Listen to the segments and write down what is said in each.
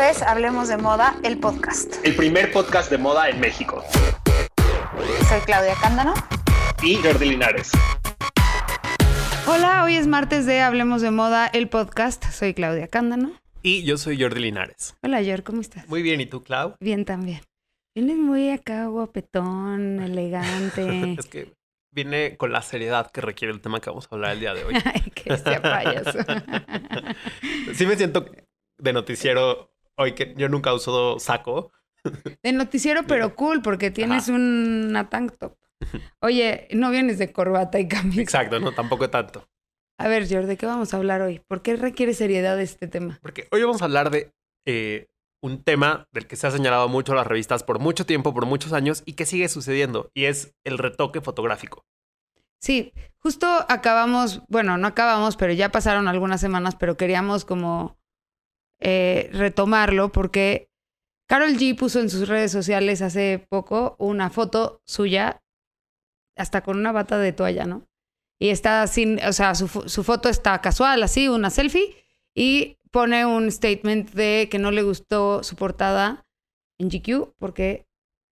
es Hablemos de Moda, el podcast. El primer podcast de moda en México. Soy Claudia Cándano. Y Jordi Linares. Hola, hoy es martes de Hablemos de Moda, el podcast. Soy Claudia Cándano. Y yo soy Jordi Linares. Hola, Jordi, ¿cómo estás? Muy bien, ¿y tú, Clau? Bien también. Vienes muy acá guapetón, elegante. es que viene con la seriedad que requiere el tema que vamos a hablar el día de hoy. Ay, que sea payaso. sí me siento de noticiero hoy que yo nunca uso saco. De noticiero, pero cool, porque tienes una tank top. Oye, no vienes de corbata y camisa. Exacto, no, tampoco tanto. A ver, George, ¿de qué vamos a hablar hoy? ¿Por qué requiere seriedad este tema? Porque hoy vamos a hablar de eh, un tema del que se ha señalado mucho las revistas por mucho tiempo, por muchos años, y que sigue sucediendo, y es el retoque fotográfico. Sí, justo acabamos, bueno, no acabamos, pero ya pasaron algunas semanas, pero queríamos como eh, retomarlo porque Carol G puso en sus redes sociales hace poco una foto suya, hasta con una bata de toalla, ¿no? Y está sin, o sea, su, foto está casual, así, una selfie, y pone un statement de que no le gustó su portada en GQ porque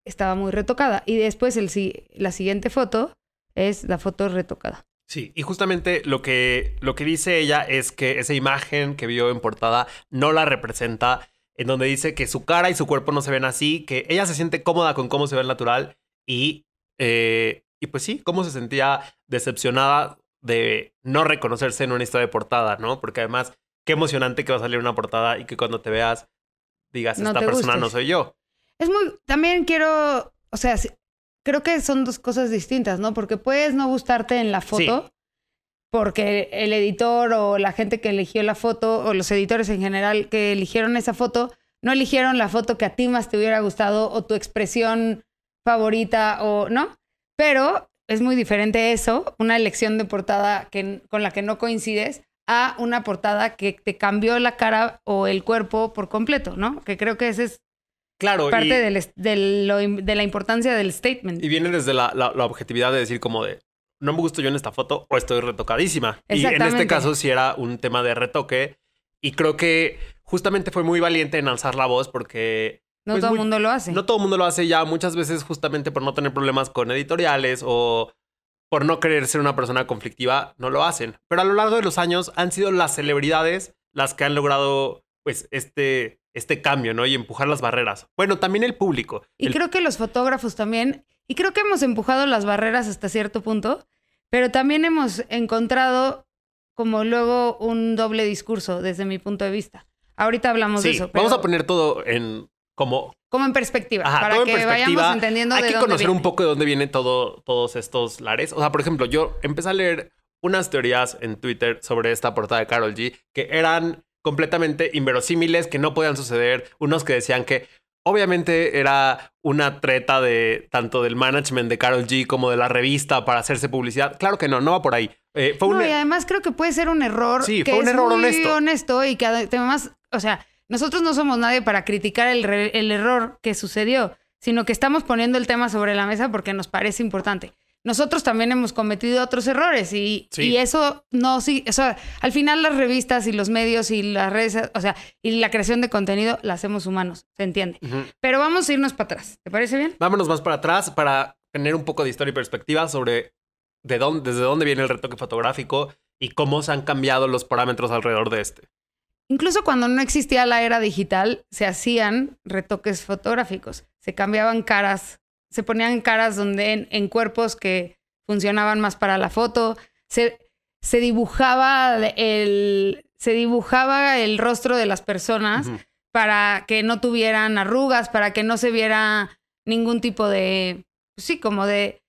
estaba muy retocada. Y después el, la siguiente foto es la foto retocada. Sí, y justamente lo que, lo que dice ella es que esa imagen que vio en portada no la representa, en donde dice que su cara y su cuerpo no se ven así, que ella se siente cómoda con cómo se ve el natural y, eh, y pues sí, cómo se sentía decepcionada de no reconocerse en una historia de portada, ¿no? Porque además, qué emocionante que va a salir una portada y que cuando te veas digas, esta persona no soy yo. Es muy, también quiero, o sea, creo que son dos cosas distintas, ¿no? Porque puedes no gustarte en la foto. Porque el editor o la gente que eligió la foto, o los editores en general que eligieron esa foto, no eligieron la foto que a ti más te hubiera gustado o tu expresión favorita o no. Pero es muy diferente eso, una elección de portada que, con la que no coincides, a una portada que te cambió la cara o el cuerpo por completo, ¿no? Que creo que ese es Claro. Parte del, de la importancia del statement. Y viene desde la, objetividad de decir como de, no me gusto yo en esta foto o estoy retocadísima. Y en este caso sí era un tema de retoque. Y creo que justamente fue muy valiente en alzar la voz porque... No pues, todo el mundo lo hace. No todo el mundo lo hace ya muchas veces justamente por no tener problemas con editoriales o por no querer ser una persona conflictiva, no lo hacen. Pero a lo largo de los años han sido las celebridades las que han logrado pues este este cambio, ¿no? Y empujar las barreras. Bueno, también el público. Y creo que los fotógrafos también, y creo que hemos empujado las barreras hasta cierto punto, pero también hemos encontrado como luego un doble discurso desde mi punto de vista. Ahorita hablamos de eso. Vamos a poner todo en como... Como en perspectiva, para que vayamos entendiendo. Hay que conocer un poco de dónde vienen todo, todos estos lares. O sea, por ejemplo, yo empecé a leer unas teorías en Twitter sobre esta portada de Carol G que eran completamente inverosímiles que no podían suceder, unos que decían que obviamente era una treta de tanto del management de Carol G como de la revista para hacerse publicidad. Claro que no, no va por ahí. Eh, fue no, y e- además creo que puede ser un error. Sí, que fue un es error honesto. y que además, o sea, nosotros no somos nadie para criticar el, el error que sucedió, sino que estamos poniendo el tema sobre la mesa porque nos parece importante nosotros también hemos cometido otros errores y, eso no, sí, o sea, al final las revistas y los medios y las redes, o sea, y la creación de contenido la hacemos humanos, ¿se entiende? Pero vamos a irnos para atrás, ¿te parece bien? Vámonos más para atrás para tener un poco de historia y perspectiva sobre de dónde, desde dónde viene el retoque fotográfico y cómo se han cambiado los parámetros alrededor de este. Incluso cuando no existía la era digital, se hacían retoques fotográficos, se cambiaban caras se ponían caras donde en, cuerpos que funcionaban más para la foto. Se, se dibujaba el, se dibujaba el rostro de las personas para que no tuvieran arrugas, para que no se viera ningún tipo de, pues sí, como de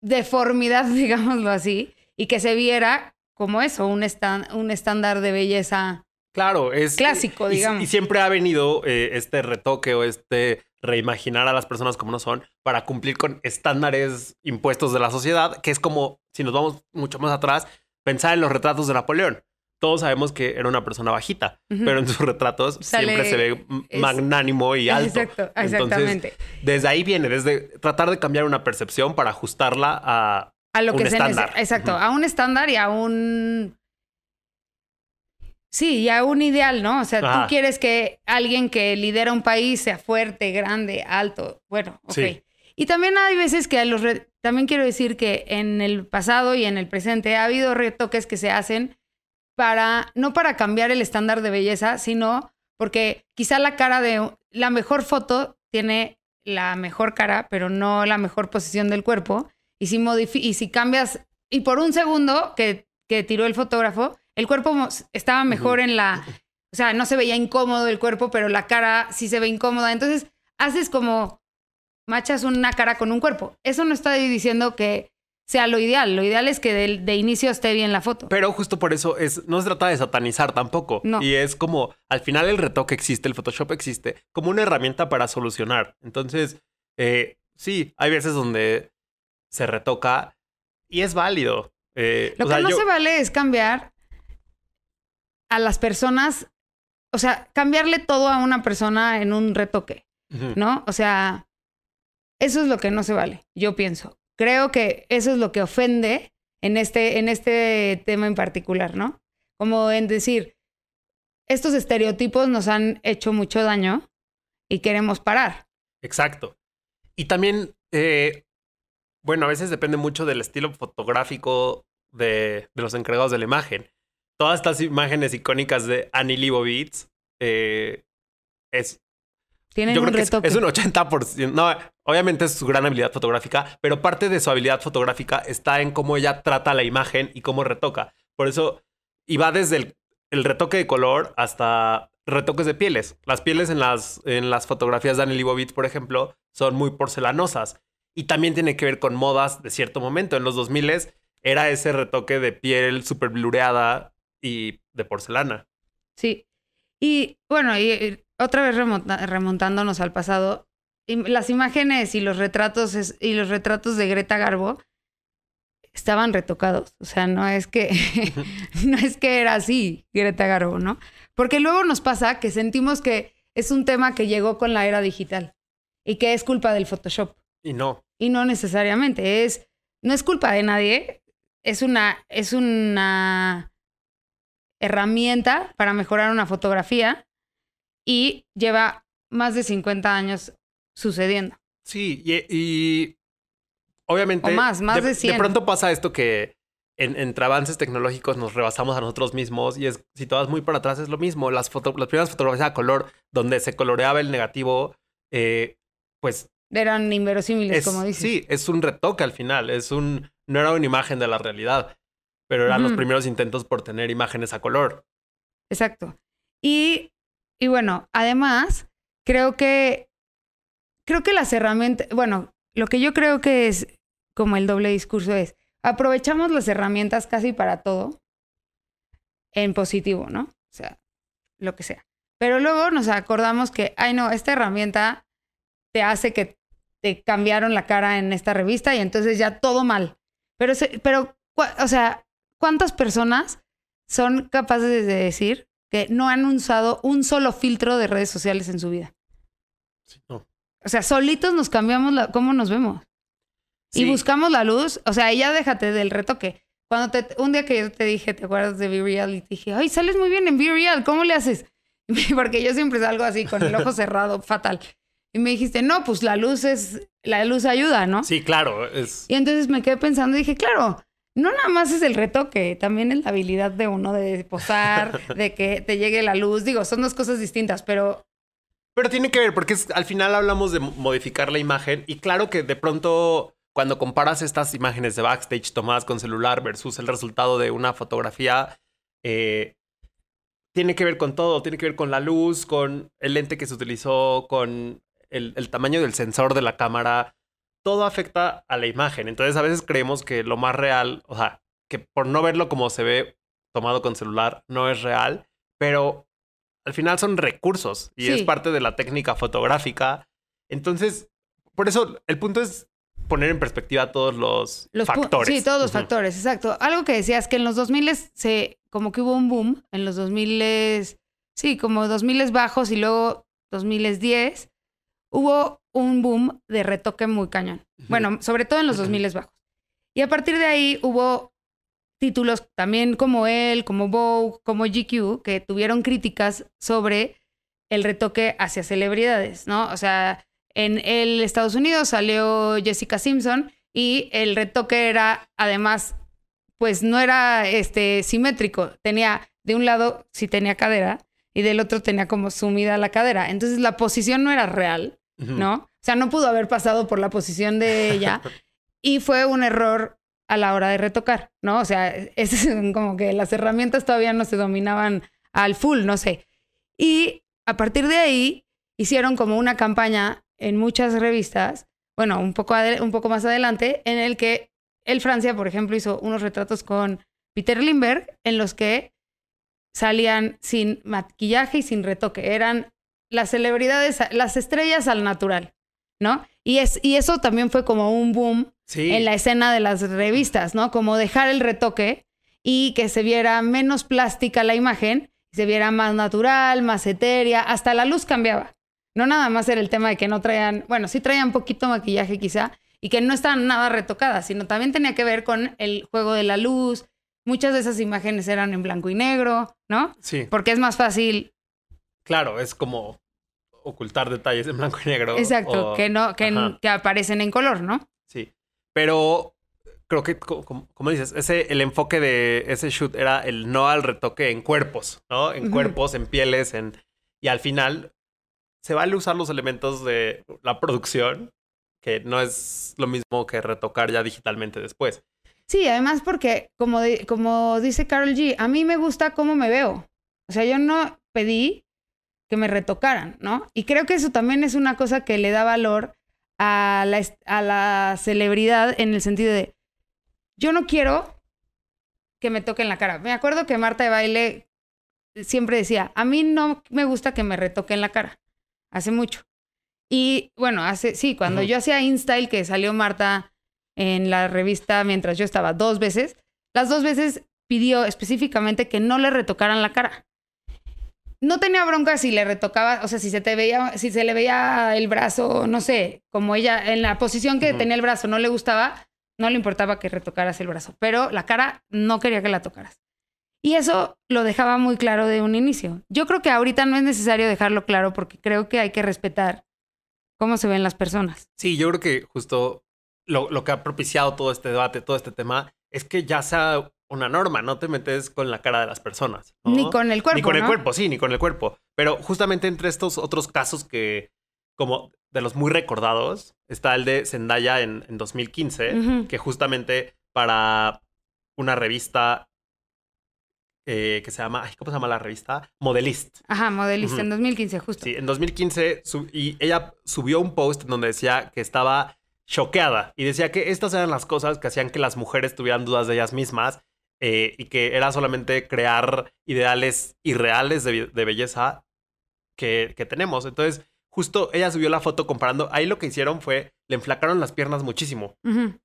deformidad, digámoslo así, y que se viera como eso, un, un estándar de belleza. Claro, es clásico, digamos. Y, siempre ha venido eh, este retoque o este reimaginar a las personas como no son para cumplir con estándares impuestos de la sociedad, que es como, si nos vamos mucho más atrás, pensar en los retratos de Napoleón. Todos sabemos que era una persona bajita, pero en sus retratos siempre se ve magnánimo y alto. Exacto, exactamente. desde ahí viene, desde tratar de cambiar una percepción para ajustarla a, a lo que estándar. exacto, a un estándar y a un Sí, y a un ideal, ¿no? O sea, tú quieres que alguien que lidera un país sea fuerte, grande, alto. Bueno, ok. Y también hay veces que los... También quiero decir que en el pasado y en el presente ha habido retoques que se hacen para, no para cambiar el estándar de belleza, sino porque quizá la cara de... La mejor foto tiene la mejor cara, pero no la mejor posición del cuerpo. Y si, si cambias... Y por un segundo que tiró el fotógrafo, el cuerpo estaba mejor en la, o sea, no se veía incómodo el cuerpo, pero la cara sí se ve incómoda. Entonces, haces como, machas una cara con un cuerpo. Eso no está diciendo que sea lo ideal. Lo ideal es que de, de, inicio esté bien la foto. Pero justo por eso es, no se trata de satanizar tampoco. Y es como, al final el retoque existe, el Photoshop existe, como una herramienta para solucionar. Entonces, eh, sí, hay veces donde se retoca y es válido. Eh, lo que no se vale es cambiar a las personas, o sea, cambiarle todo a una persona en un retoque, ¿no? O sea, eso es lo que no se vale, yo pienso. Creo que eso es lo que ofende en este, en este tema en particular, ¿no? Como en decir, estos estereotipos nos han hecho mucho daño y queremos parar. Exacto. Y también, eh, bueno, a veces depende mucho del estilo fotográfico de, de, los encargados de la imagen todas estas imágenes icónicas de Annie Leibovitz eh, es. Tienen un retoque. es, un 80%. No, obviamente es su gran habilidad fotográfica, pero parte de su habilidad fotográfica está en cómo ella trata la imagen y cómo retoca. Por eso, y va desde el, el retoque de color hasta retoques de pieles. Las pieles en las, en las fotografías de Annie Leibovitz, por ejemplo, son muy porcelanosas. Y también tiene que ver con modas de cierto momento. En los 2000 era ese retoque de piel súper blureada y de porcelana. Sí. Y bueno, y, eh, otra vez remontándonos al pasado, las imágenes y los retratos y los retratos de Greta Garbo estaban retocados, o sea, no es que no es que era así Greta Garbo, ¿no? Porque luego nos pasa que sentimos que es un tema que llegó con la era digital y que es culpa del Photoshop. Y no. Y no necesariamente, es no es culpa de nadie, es una es una herramienta para mejorar una fotografía y lleva más de 50 años sucediendo. Sí, y, obviamente... más, más de, De pronto pasa esto que en, entre avances tecnológicos nos rebasamos a nosotros mismos y es, si todas muy para atrás es lo mismo. Las, las primeras fotografías a color donde se coloreaba el negativo, eh, pues... Eran inverosímiles, como dices. Sí, es un retoque al final, es un... No era una imagen de la realidad pero eran los primeros intentos por tener imágenes a color. Exacto. Y, bueno, además, creo que, creo que las herramientas, bueno, lo que yo creo que es como el doble discurso es, aprovechamos las herramientas casi para todo en positivo, ¿no? O sea, lo que sea. Pero luego nos acordamos que, ay no, esta herramienta te hace que te cambiaron la cara en esta revista y entonces ya todo mal. Pero, pero o sea, ¿Cuántas personas son capaces de decir que no han usado un solo filtro de redes sociales en su vida? Sí, no. O sea, solitos nos cambiamos la, cómo nos vemos. Y buscamos la luz. O sea, ya déjate del retoque. Cuando te, un día que yo te dije, ¿te acuerdas de Be Real? Y te dije, ay, sales muy bien en Be Real, ¿cómo le haces? Porque yo siempre salgo así, con el ojo cerrado, fatal. Y me dijiste, no, pues la luz es, la luz ayuda, ¿no? Sí, claro. Y entonces me quedé pensando y dije, claro, no nada más es el retoque, también es la habilidad de uno de posar, de que te llegue la luz. Digo, son dos cosas distintas, pero. Pero tiene que ver, porque al final hablamos de modificar la imagen y claro que de pronto cuando comparas estas imágenes de backstage tomadas con celular versus el resultado de una fotografía, eh, tiene que ver con todo, tiene que ver con la luz, con el lente que se utilizó, con el tamaño del sensor de la cámara todo afecta a la imagen. Entonces a veces creemos que lo más real, o sea, que por no verlo como se ve tomado con celular, no es real, pero al final son recursos y es parte de la técnica fotográfica. Entonces, por eso el punto es poner en perspectiva todos los, factores. Sí, todos los factores, exacto. Algo que decías que en los 2000 se como que hubo un boom, en los 2000 sí, como 2000 bajos y luego 2010 hubo un boom de retoque muy cañón. Bueno, sobre todo en los bajos. Y a partir de ahí hubo títulos también como él, como Vogue, como GQ, que tuvieron críticas sobre el retoque hacia celebridades, ¿no? O sea, en el Estados Unidos salió Jessica Simpson y el retoque era además pues no era este simétrico, tenía de un lado sí tenía cadera y del otro tenía como sumida la cadera, entonces la posición no era real ¿no? O sea, no pudo haber pasado por la posición de ella y fue un error a la hora de retocar, ¿no? O sea, e-, es como que las herramientas todavía no se dominaban al full, no sé. Y a partir de ahí hicieron como una campaña en muchas revistas, bueno, un poco, un poco más adelante, en el que el Francia, por ejemplo, hizo unos retratos con Peter Lindbergh en los que salían sin maquillaje y sin retoque, eran las celebridades, las estrellas al natural, ¿no? Y, es, y eso también fue como un boom en la escena de las revistas, ¿no? Como dejar el retoque y que se viera menos plástica la imagen, se viera más natural, más etérea, hasta la luz cambiaba. No nada más era el tema de que no traían, bueno, sí traían poquito maquillaje quizá, y que no estaban nada retocadas, sino también tenía que ver con el juego de la luz. Muchas de esas imágenes eran en blanco y negro, ¿no? Sí. Porque es más fácil Claro, es como ocultar detalles en blanco y negro. Exacto, que no, que, aparecen en color, ¿no? Sí. Pero creo que, como, dices, ese, el enfoque de ese shoot era el no al retoque en cuerpos, ¿no? En cuerpos, en pieles, en. Y al final se vale usar los elementos de la producción, que no es lo mismo que retocar ya digitalmente después. Sí, además porque, como, como dice Carol G, a mí me gusta cómo me veo. O sea, yo no pedí que me retocaran, ¿no? Y creo que eso también es una cosa que le da valor a la, a la celebridad en el sentido de, yo no quiero que me toquen la cara. Me acuerdo que Marta de Baile siempre decía, a mí no me gusta que me retoquen la cara, hace mucho. Y bueno, hace, sí, cuando yo hacía InStyle, que salió Marta en la revista mientras yo estaba dos veces, las dos veces pidió específicamente que no le retocaran la cara no tenía bronca si le retocaba, o sea, si se te veía, si se le veía el brazo, no sé, como ella, en la posición que tenía el brazo no le gustaba, no le importaba que retocaras el brazo, pero la cara no quería que la tocaras. Y eso lo dejaba muy claro de un inicio. Yo creo que ahorita no es necesario dejarlo claro porque creo que hay que respetar cómo se ven las personas. Sí, yo creo que justo lo, lo que ha propiciado todo este debate, todo este tema, es que ya se una norma, no te metes con la cara de las personas. Ni con el cuerpo. Ni con el cuerpo, sí, ni con el cuerpo. Pero justamente entre estos otros casos que, como de los muy recordados, está el de Zendaya en, 2015, que justamente para una revista eh, que se llama, ¿cómo se llama la revista? Modelist. Ajá, Modelist, en 2015, justo. Sí, en 2015, y ella subió un post en donde decía que estaba choqueada y decía que estas eran las cosas que hacían que las mujeres tuvieran dudas de ellas mismas eh, y que era solamente crear ideales irreales de, belleza que, que, tenemos. Entonces, justo ella subió la foto comparando, ahí lo que hicieron fue, le enflacaron las piernas muchísimo.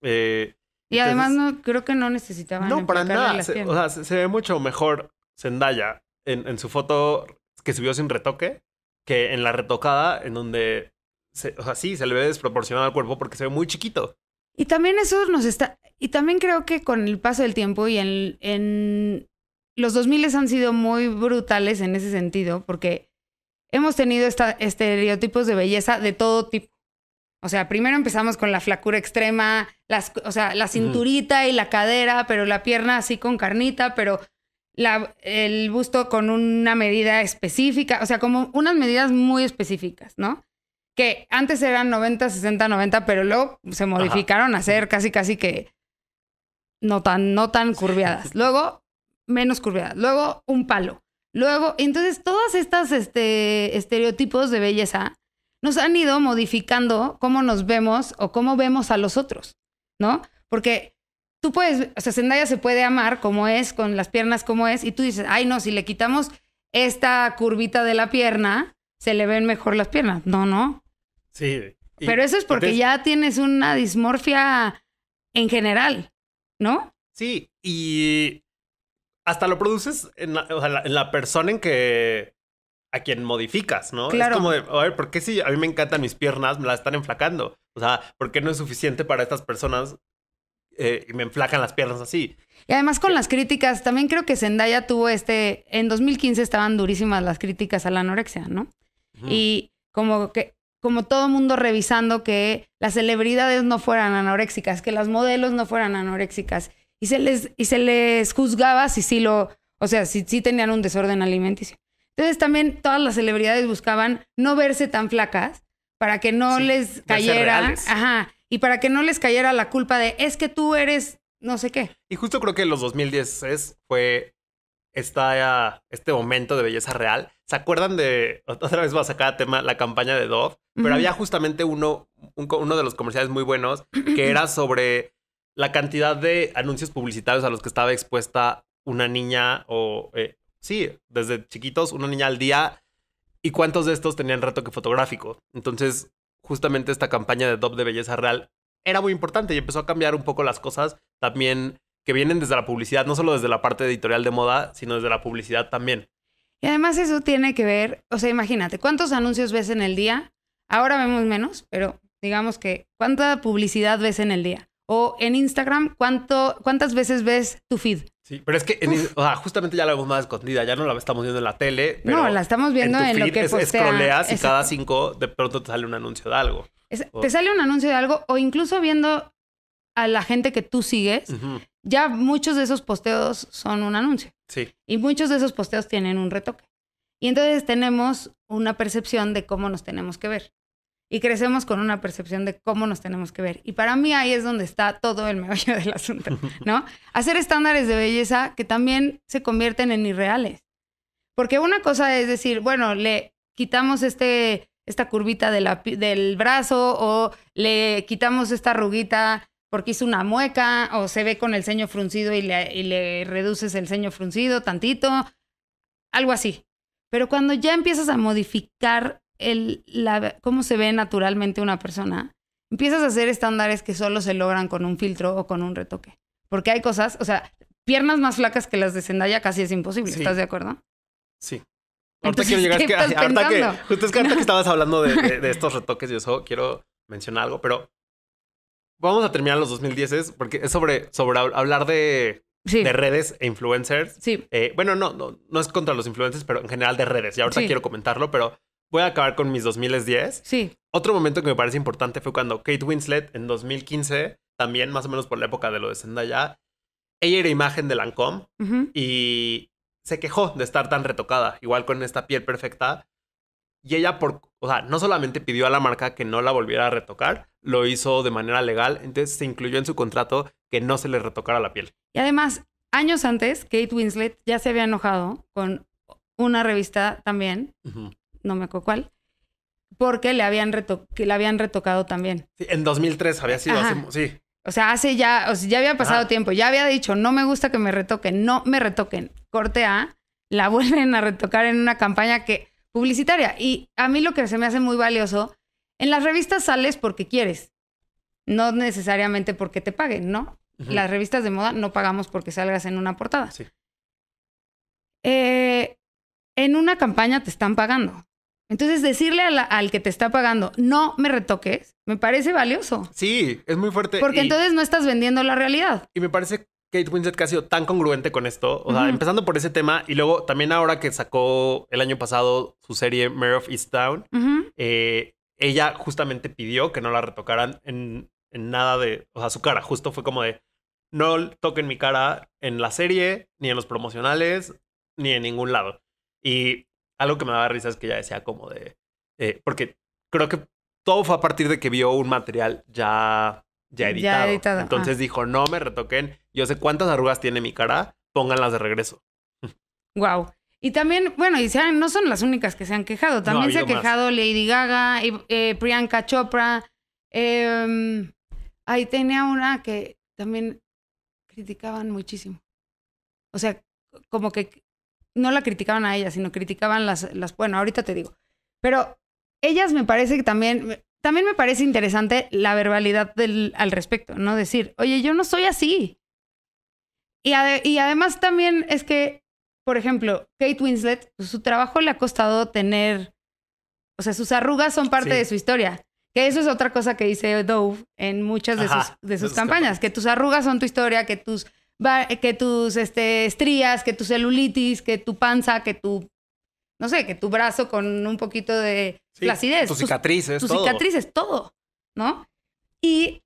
Eh, y además no, creo que no necesitaban. No, para nada. o sea, se, ve mucho mejor Zendaya en, su foto que subió sin retoque que en la retocada en donde, o sea, sí, se le ve desproporcionado al cuerpo porque se ve muy chiquito. Y también eso nos está, y también creo que con el paso del tiempo y en, en los 2000 han sido muy brutales en ese sentido, porque hemos tenido esta, estereotipos de belleza de todo tipo. O sea, primero empezamos con la flacura extrema, las, o sea, la cinturita y la cadera, pero la pierna así con carnita, pero la, el busto con una medida específica, o sea, como unas medidas muy específicas, ¿no? que antes eran 90, 60, 90, pero luego se modificaron a ser casi, casi que no tan, no tan Luego, menos curviadas. Luego, un palo. Luego, entonces, todas estas este, estereotipos de belleza nos han ido modificando cómo nos vemos o cómo vemos a los otros, ¿no? Porque tú puedes, o sea, Zendaya se puede amar como es, con las piernas como es, y tú dices, ay, no, si le quitamos esta curvita de la pierna, se le ven mejor las piernas. No, no. Sí. Pero eso es porque ya tienes una dismorfia en general, ¿no? Sí, y hasta lo produces en la, o sea, en la persona en que a quien modificas, ¿no? Claro. Es como de, a ver, ¿por qué si a mí me encantan mis piernas, me las están enflacando? O sea, ¿por qué no es suficiente para estas personas eh, y me enflacan las piernas así? Y además con eh las críticas, también creo que Zendaya tuvo este, en 2015 estaban durísimas las críticas a la anorexia, ¿no? Y como que como todo mundo revisando que las celebridades no fueran anoréxicas, que las modelos no fueran anoréxicas. Y se les, y se les juzgaba si sí lo, o sea, si sí tenían un desorden alimenticio. Entonces también todas las celebridades buscaban no verse tan flacas para que no les cayera, ajá, y para que no les cayera la culpa de es que tú eres no sé qué. Y justo creo que los 2010 fue esta, este momento de belleza real ¿Se acuerdan de, otra vez vas a cada tema, la campaña de Dove? Pero había justamente uno, uno de los comerciales muy buenos que era sobre la cantidad de anuncios publicitarios a los que estaba expuesta una niña o, eh, sí, desde chiquitos, una niña al día y cuántos de estos tenían retoque fotográfico. Entonces, justamente esta campaña de Dove de Belleza Real era muy importante y empezó a cambiar un poco las cosas también que vienen desde la publicidad, no solo desde la parte editorial de moda, sino desde la publicidad también. Y además eso tiene que ver, o sea, imagínate, ¿cuántos anuncios ves en el día? Ahora vemos menos, pero digamos que ¿cuánta publicidad ves en el día? O en Instagram, ¿cuánto, ¿cuántas veces ves tu feed? Sí, pero es que justamente ya la vemos más escondida, ya no la estamos viendo en la tele. no, la estamos viendo en, lo que es, y cada cinco de pronto te sale un anuncio de algo. te sale un anuncio de algo o incluso viendo la gente que tú sigues, ya muchos de esos posteos son un anuncio. Sí. Y muchos de esos posteos tienen un retoque. Y entonces tenemos una percepción de cómo nos tenemos que ver. Y crecemos con una percepción de cómo nos tenemos que ver. Y para mí ahí es donde está todo el meollo del asunto, ¿no? Hacer estándares de belleza que también se convierten en irreales. Porque una cosa es decir, bueno, le quitamos este, esta curvita de del brazo o le quitamos esta rugita porque hizo una mueca o se ve con el ceño fruncido y le, reduces el ceño fruncido tantito, algo así. Pero cuando ya empiezas a modificar el, cómo se ve naturalmente una persona, empiezas a hacer estándares que solo se logran con un filtro o con un retoque. Porque hay cosas, o sea, piernas más flacas que las de Zendaya casi es imposible, ¿estás de acuerdo? Sí. Ahorita quiero llegar, que, justo es que que estabas hablando de, estos retoques yo solo quiero mencionar algo, pero vamos a terminar los 2010 porque es sobre, sobre hablar de, redes e influencers. Sí. Eh, bueno, no, no, no es contra los influencers, pero en general de redes. Y ahorita quiero comentarlo, pero voy a acabar con mis 2010. Sí. Otro momento que me parece importante fue cuando Kate Winslet en 2015, también más o menos por la época de lo de Zendaya, ella era imagen de Lancome y se quejó de estar tan retocada, igual con esta piel perfecta. Y ella, por, o sea, no solamente pidió a la marca que no la volviera a retocar, lo hizo de manera legal, entonces se incluyó en su contrato que no se le retocara la piel. Y además, años antes, Kate Winslet ya se había enojado con una revista también, no me acuerdo cuál, porque le habían, que le habían retocado también. en 2003 había sido, hace, sí. O sea, hace ya, o ya había pasado tiempo, ya había dicho, no me gusta que me retoquen, no me retoquen. Corte A, la vuelven a retocar en una campaña que publicitaria. Y a mí lo que se me hace muy valioso, en las revistas sales porque quieres, no necesariamente porque te paguen, ¿no? Las revistas de moda no pagamos porque salgas en una portada. Sí. Eh, en una campaña te están pagando. Entonces, decirle al que te está pagando, no me retoques, me parece valioso. Sí, es muy fuerte. Porque entonces no estás vendiendo la realidad. Y me parece Kate Winslet que ha sido tan congruente con esto. O sea, empezando por ese tema y luego también ahora que sacó el año pasado su serie Mare of Easttown, eh, ella justamente pidió que no la retocaran en, nada de, o sea, su cara. Justo fue como de, no toquen mi cara en la serie, ni en los promocionales, ni en ningún lado. Y algo que me daba risa es que ella decía como de, eh, porque creo que todo fue a partir de que vio un material ya ya editado. Entonces ah. dijo, no me retoquen, yo sé cuántas arrugas tiene mi cara, pónganlas de regreso. Wow. Y también, bueno, y no son las únicas que se han quejado, también se ha quejado Lady Gaga, y eh, eh, Priyanka Chopra, em, ahí tenía una que también criticaban muchísimo. O sea, como que no la criticaban a ella, sino criticaban las, las bueno, ahorita te digo. Pero ellas me parece que también también me parece interesante la verbalidad del, al respecto, ¿no? Decir, oye, yo no soy así. Y, además también es que, por ejemplo, Kate Winslet, pues, su trabajo le ha costado tener, o sea, sus arrugas son parte de su historia. Que eso es otra cosa que dice Dove en muchas de sus, de sus campañas, que tus arrugas son tu historia, que tus, que tus este, estrías, que tu celulitis, que tu panza, que tu no sé, que tu brazo con un poquito de placidez. Tus cicatrices, todo. cicatrices, todo, ¿no? Y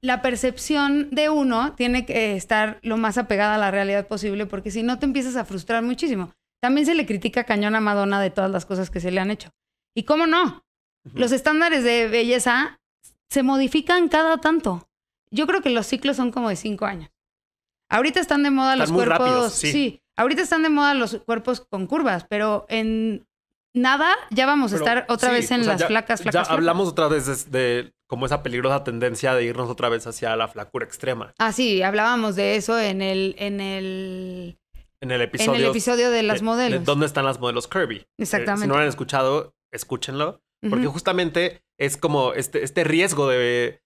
la percepción de uno tiene que estar lo más apegada a la realidad posible, porque si no te empiezas a frustrar muchísimo. También se le critica cañón a Madonna de todas las cosas que se le han hecho. ¿Y cómo no? Los estándares de belleza se modifican cada tanto. Yo creo que los ciclos son como de cinco años. Ahorita están de moda los cuerpos. Rápidos, sí. sí. Ahorita están de moda los cuerpos con curvas, pero en nada ya vamos a estar otra vez en las flacas, Ya hablamos otra vez de, como esa peligrosa tendencia de irnos otra vez hacia la flacura extrema. Ah, sí, hablábamos de eso en el, en el en el episodio, episodio de las modelos. ¿Dónde están las modelos Kirby? Eh, Exactamente. si no lo han escuchado, escúchenlo. Porque justamente es como este, este riesgo de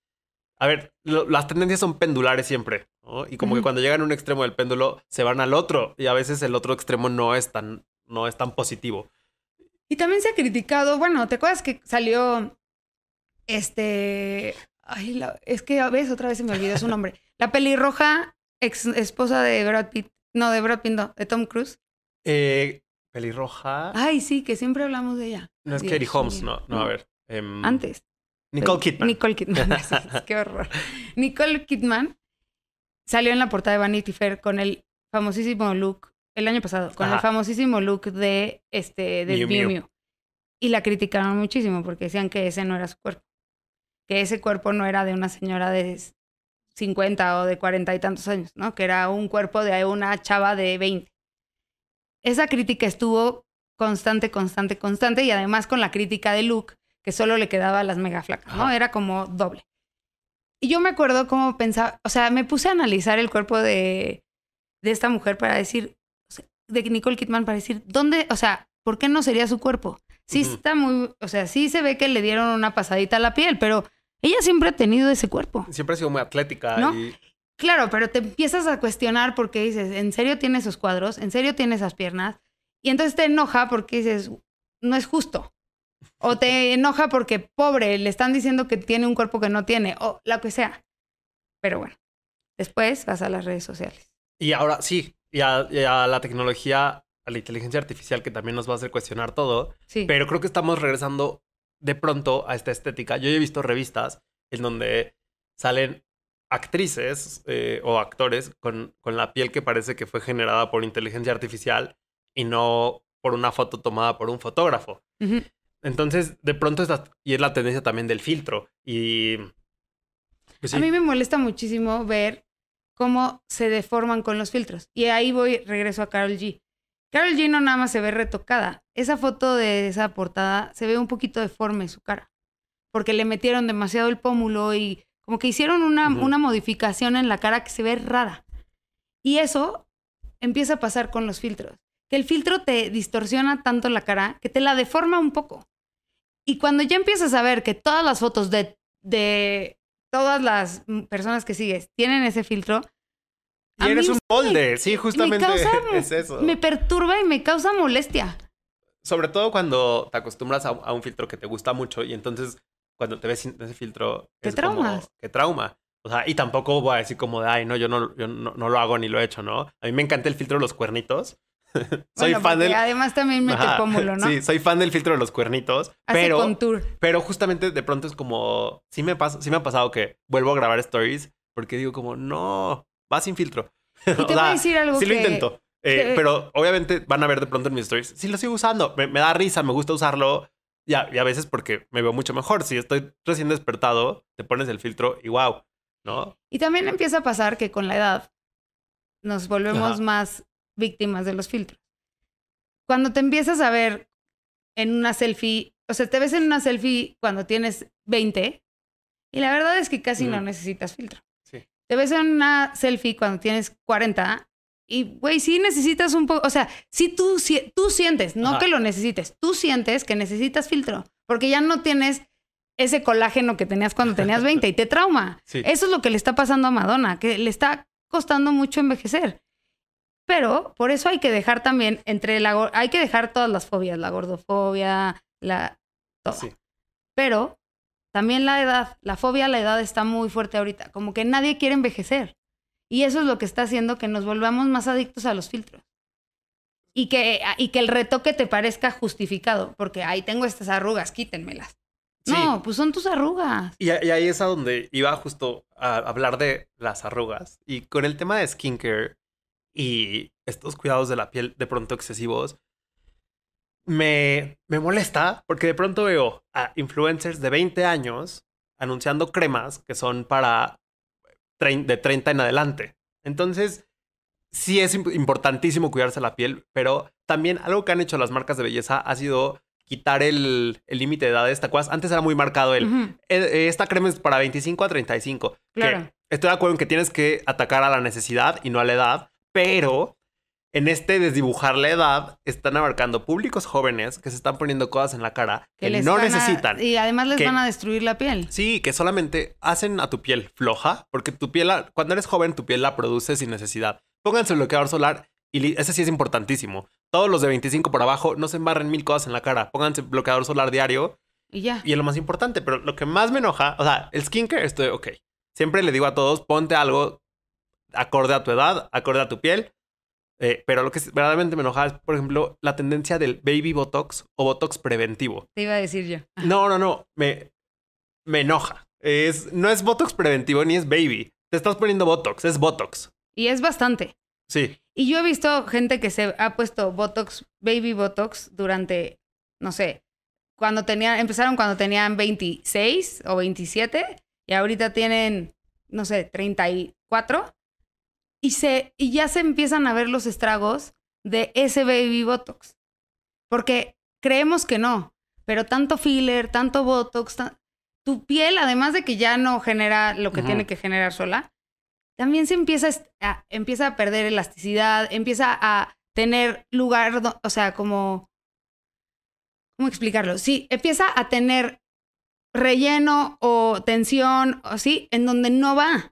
a ver, las tendencias son pendulares siempre, ¿no? Y como que cuando llegan a un extremo del péndulo, se van al otro. Y a veces el otro extremo no es tan, no es tan positivo. Y también se ha criticado, bueno, ¿te acuerdas que salió este... Ay, es que a ah, veces otra vez se me olvidó su nombre. La pelirroja ex esposa de Brad Pitt. No, de Brad Pitt, no, de Tom Cruise. Eh, pelirroja. Ay, sí, que siempre hablamos de ella. No es Katie Holmes, no, no, a ver. Em, Antes. Nicole Kidman. Nicole Kidman, qué horror. Nicole Kidman salió en la portada de Vanity Fair con el famosísimo look, el año pasado, con el famosísimo look de este de Y la criticaron muchísimo porque decían que ese no era su cuerpo. Que ese cuerpo no era de una señora de 50 o de 40 y tantos años, ¿no? Que era un cuerpo de una chava de 20. Esa crítica estuvo constante, constante, constante y además con la crítica de Luke que solo le quedaba las mega flacas, ¿no? Era como doble. Y yo me acuerdo cómo pensaba, o sea, me puse a analizar el cuerpo de, esta mujer para decir, de Nicole Kidman, para decir, ¿dónde, o sea, por qué no sería su cuerpo? Sí está muy, o sea, sí se ve que le dieron una pasadita a la piel, pero ella siempre ha tenido ese cuerpo. Siempre ha sido muy atlética. ¿No? Y... Claro, pero te empiezas a cuestionar porque dices, ¿en serio tiene esos cuadros? ¿En serio tiene esas piernas? Y entonces te enoja porque dices, no es justo. O te enoja porque, pobre, le están diciendo que tiene un cuerpo que no tiene, o lo que sea. Pero bueno, después vas a las redes sociales. Y ahora sí, y a, la tecnología, a la inteligencia artificial que también nos va a hacer cuestionar todo. Sí. Pero creo que estamos regresando de pronto a esta estética. Yo he visto revistas en donde salen actrices eh, o actores con, con la piel que parece que fue generada por inteligencia artificial y no por una foto tomada por un fotógrafo. Entonces, de pronto es y es la tendencia también del filtro. Y. Pues a mí me molesta muchísimo ver cómo se deforman con los filtros. Y ahí voy, regreso a Carol G. Carol G no nada más se ve retocada. Esa foto de esa portada se ve un poquito deforme su cara. Porque le metieron demasiado el pómulo y como que hicieron una, una modificación en la cara que se ve rara. Y eso empieza a pasar con los filtros. Que el filtro te distorsiona tanto la cara que te la deforma un poco. Y cuando ya empiezas a ver que todas las fotos de, de todas las personas que sigues tienen ese filtro. Y eres un molde, sí, justamente es eso. Me perturba y me causa molestia. Sobre todo cuando te acostumbras a, un filtro que te gusta mucho y entonces cuando te ves sin ese filtro. Qué traumas. trauma. O sea, y tampoco voy a decir como de, ay, no, yo, no, yo no, lo hago ni lo he hecho, ¿no? A mí me encanta el filtro de los cuernitos. soy fan del. Además también mete ¿no? Sí, soy fan del filtro de los cuernitos. pero, pero justamente de pronto es como. Sí me, pasa, sí me ha pasado que vuelvo a grabar stories porque digo, como, no, va sin filtro. Y decir algo sí lo intento. Eh, pero obviamente van a ver de pronto en mis stories. Sí lo sigo usando. Me, da risa, me gusta usarlo. Y a, y a, veces porque me veo mucho mejor. Si estoy recién despertado, te pones el filtro y wow, ¿no? Y también empieza a pasar que con la edad nos volvemos más víctimas de los filtros. Cuando te empiezas a ver en una selfie, o sea, te ves en una selfie cuando tienes 20 y la verdad es que casi no mm. necesitas filtro. Sí. Te ves en una selfie cuando tienes 40 y, güey, sí necesitas un poco, o sea, sí tú, si, tú sientes, no que lo necesites, tú sientes que necesitas filtro porque ya no tienes ese colágeno que tenías cuando tenías 20 y te trauma. Sí. Eso es lo que le está pasando a Madonna, que le está costando mucho envejecer. Pero por eso hay que dejar también entre la hay que dejar todas las fobias, la gordofobia, la Pero también la edad, la fobia a la edad está muy fuerte ahorita, como que nadie quiere envejecer. Y eso es lo que está haciendo que nos volvamos más adictos a los filtros. Y que, y que el retoque te parezca justificado, porque ahí tengo estas arrugas, quítenmelas. No, pues son tus arrugas. Y, y, ahí es a donde iba justo a hablar de las arrugas. Y con el tema de skincare, y estos cuidados de la piel de pronto excesivos me, molesta porque de pronto veo a influencers de 20 años anunciando cremas que son para de 30 en adelante. Entonces, sí es importantísimo cuidarse la piel, pero también algo que han hecho las marcas de belleza ha sido quitar el límite de edad de esta cosa. Antes era muy marcado el, e-, esta crema es para 25 a 35. estoy de acuerdo en que tienes que atacar a la necesidad y no a la edad, pero en este desdibujar la edad, están abarcando públicos jóvenes que se están poniendo cosas en la cara que, no necesitan. y además les van a destruir la piel. Sí, que solamente hacen a tu piel floja, porque tu piel, cuando eres joven, tu piel la produce sin necesidad. Pónganse bloqueador solar y ese sí es importantísimo. Todos los de 25 por abajo no se embarren mil cosas en la cara. Pónganse bloqueador solar diario. Y ya. Y es lo más importante, pero lo que más me enoja, o sea, el skincare estoy ok. Siempre le digo a todos, ponte algo acorde a tu edad, acorde a tu piel. Eh, pero lo que verdaderamente me enojaba es, por ejemplo, la tendencia del baby botox o botox preventivo. Te iba a decir yo. No, no, no. Me, me enoja. Es, no es botox preventivo ni es baby. Te estás poniendo botox, es botox. Y es bastante. Sí. Y yo he visto gente que se ha puesto botox, baby botox, durante, no sé, cuando tenían, empezaron cuando tenían 26 o 27 y ahorita tienen, no sé, 34 y, se, y ya se empiezan a ver los estragos de ese baby Botox. Porque creemos que no, pero tanto filler, tanto Botox, tu piel, además de que ya no genera lo que tiene que generar sola, también se empieza a, empieza a perder elasticidad, empieza a tener lugar, o sea, como... ¿Cómo explicarlo? Sí, empieza a tener relleno o tensión, o sí, en donde no va.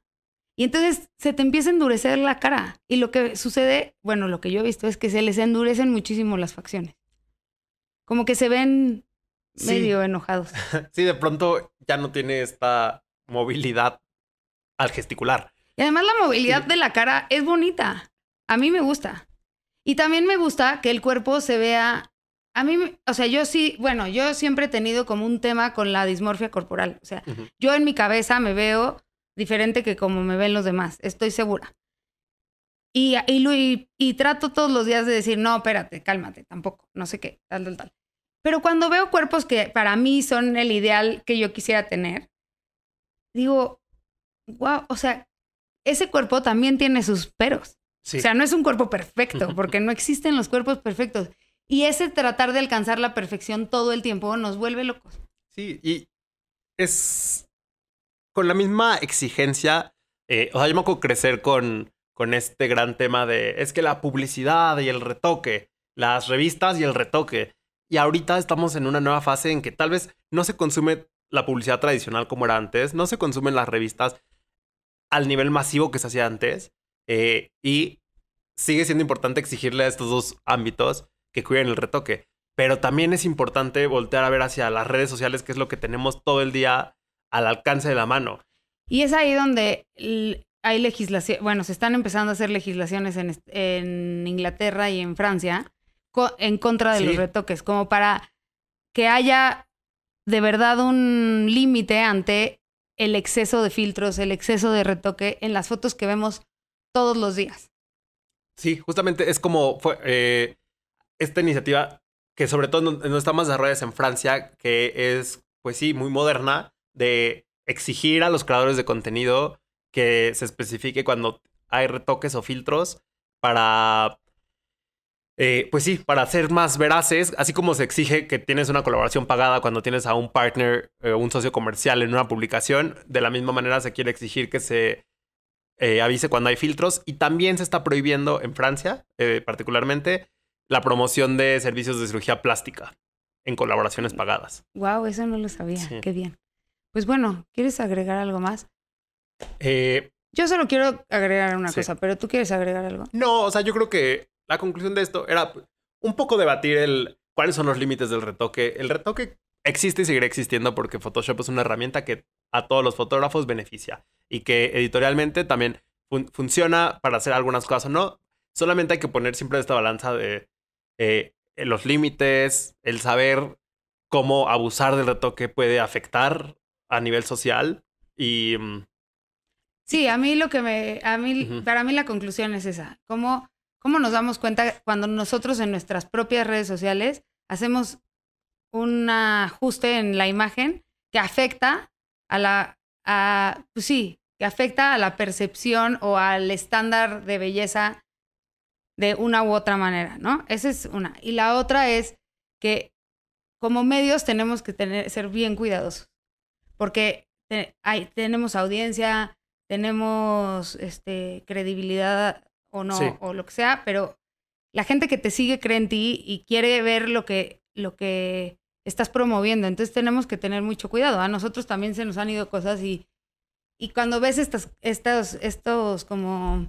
Y entonces se te empieza a endurecer la cara. Y lo que sucede, bueno, lo que yo he visto es que se les endurecen muchísimo las facciones. Como que se ven medio enojados. Sí, de pronto ya no tiene esta movilidad al gesticular. Y además la movilidad de la cara es bonita. A mí me gusta. Y también me gusta que el cuerpo se vea... A mí, o sea, yo sí, bueno, yo siempre he tenido como un tema con la dismorfia corporal. O sea, yo en mi cabeza me veo diferente que como me ven los demás, estoy segura. Y, y, y, y trato todos los días de decir, no, espérate, cálmate, tampoco, no sé qué, tal, tal, tal. Pero cuando veo cuerpos que para mí son el ideal que yo quisiera tener, digo, wow, o sea, ese cuerpo también tiene sus peros. O sea, no es un cuerpo perfecto, porque no existen los cuerpos perfectos. Y ese tratar de alcanzar la perfección todo el tiempo nos vuelve locos. Sí, y es con la misma exigencia. Eh, o sea, yo me acuerdo crecer con, con este gran tema de es que la publicidad y el retoque, las revistas y el retoque. Y ahorita estamos en una nueva fase en que tal vez no se consume la publicidad tradicional como era antes, no se consumen las revistas al nivel masivo que se hacía antes. Eh, y sigue siendo importante exigirle a estos dos ámbitos que cuiden el retoque. Pero también es importante voltear a ver hacia las redes sociales, que es lo que tenemos todo el día al alcance de la mano. Y es ahí donde hay legislación, bueno, se están empezando a hacer legislaciones en, Inglaterra y en Francia en contra de los retoques, como para que haya de verdad un límite ante el exceso de filtros, el exceso de retoque en las fotos que vemos todos los días. Sí, justamente es como fue eh, esta iniciativa que sobre todo no, no está más desarrollada en Francia, que es, pues sí, muy moderna, de exigir a los creadores de contenido que se especifique cuando hay retoques o filtros para, eh, pues sí, para ser más veraces, así como se exige que tienes una colaboración pagada cuando tienes a un partner, o eh, un socio comercial en una publicación, de la misma manera se quiere exigir que se eh, avise cuando hay filtros y también se está prohibiendo en Francia, particularmente, la promoción de servicios de cirugía plástica en colaboraciones mm. pagadas. Wow, eso no lo sabía, qué bien. Pues bueno, ¿quieres agregar algo más? Eh, yo solo quiero agregar una cosa, pero tú quieres agregar algo. No, o sea, yo creo que la conclusión de esto era un poco debatir el cuáles son los límites del retoque. El retoque existe y seguirá existiendo porque Photoshop es una herramienta que a todos los fotógrafos beneficia y que editorialmente también funciona para hacer algunas cosas o no. Solamente hay que poner siempre esta balanza de eh, los límites, el saber cómo abusar del retoque puede afectar a nivel social y... Mm, sí, a mí lo que me... A mí, Para mí la conclusión es esa. ¿Cómo, ¿Cómo nos damos cuenta cuando nosotros en nuestras propias redes sociales hacemos un ajuste en la imagen que afecta a la... A, pues sí, que afecta a la percepción o al estándar de belleza de una u otra manera, ¿no? Esa es una. Y la otra es que como medios tenemos que tener, ser bien cuidadosos porque tenemos audiencia, tenemos este, credibilidad o no, o lo que sea, pero la gente que te sigue cree en ti y quiere ver lo que, lo que estás promoviendo. Entonces tenemos que tener mucho cuidado. A nosotros también se nos han ido cosas y, y cuando ves estas, estas, estos como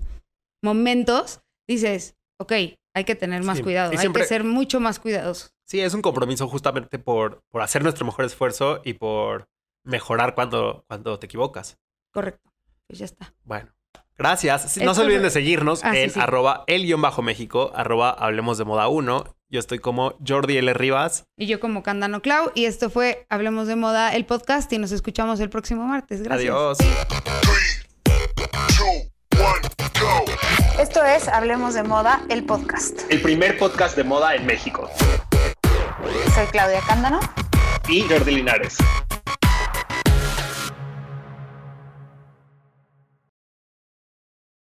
momentos, dices, ok, hay que tener más cuidado, hay que ser mucho más cuidadosos. Sí, es un compromiso justamente por, por hacer nuestro mejor esfuerzo y por mejorar cuando, cuando te equivocas. Correcto. y pues ya está. Bueno. Gracias. No se olviden de seguirnos ah, en arroba el bajo México, arroba hablemos de moda 1. Yo estoy como Jordi L. Rivas. Y yo como Cándano Clau. Y esto fue Hablemos de Moda, el podcast. Y nos escuchamos el próximo martes. Gracias. Adiós. Esto es Hablemos de Moda, el podcast. El primer podcast de moda en México. Soy Claudia Cándano. Y Jordi Linares.